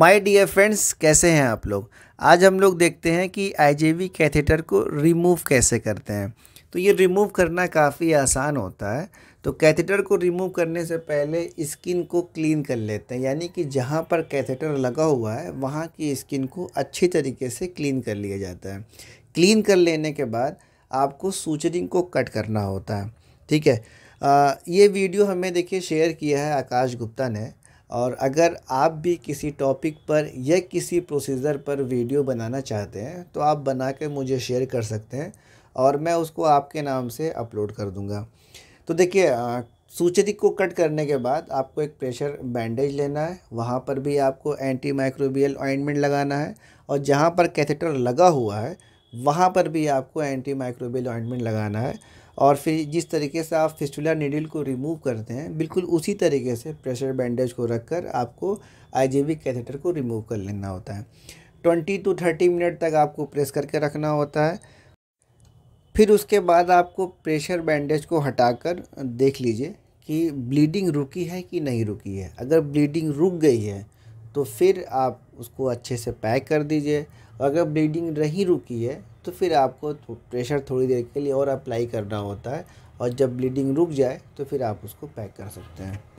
my dear friends कैसे हैं आप लोग आज हम लोग देखते हैं कि आईजेवी कैथेटर को रिमूव कैसे करते हैं तो ये रिमूव करना काफ़ी आसान होता है तो कैथेटर को रिमूव करने से पहले स्किन को क्लीन कर लेते हैं यानी कि जहाँ पर कैथेटर लगा हुआ है वहाँ की स्किन को अच्छी तरीके से क्लीन कर लिया जाता है क्लीन कर लेने के बाद आपको सूचरिंग को कट करना होता है ठीक है आ, ये वीडियो हमें देखिए शेयर किया है आकाश गुप्ता ने और अगर आप भी किसी टॉपिक पर या किसी प्रोसीजर पर वीडियो बनाना चाहते हैं तो आप बना के मुझे शेयर कर सकते हैं और मैं उसको आपके नाम से अपलोड कर दूँगा तो देखिए सूचरी को कट करने के बाद आपको एक प्रेशर बैंडेज लेना है वहाँ पर भी आपको एंटी माइक्रोबियल ऑइंटमेंट लगाना है और जहाँ पर कैथेटर लगा हुआ है वहाँ पर भी आपको एंटी माइक्रोबियल ऑइंटमेंट लगाना है और फिर जिस तरीके से आप फिस्टुला नीडल को रिमूव करते हैं बिल्कुल उसी तरीके से प्रेशर बैंडेज को रख कर आपको आईजीवी कैथेटर को रिमूव कर लेना होता है ट्वेंटी टू थर्टी मिनट तक आपको प्रेस करके रखना होता है फिर उसके बाद आपको प्रेशर बैंडेज को हटाकर देख लीजिए कि ब्लीडिंग रुकी है कि नहीं रुकी है अगर ब्लीडिंग रुक गई है तो फिर आप उसको अच्छे से पैक कर दीजिए अगर ब्लीडिंग नहीं रुकी है तो फिर आपको प्रेशर थोड़ी देर के लिए और अप्लाई करना होता है और जब ब्लीडिंग रुक जाए तो फिर आप उसको पैक कर सकते हैं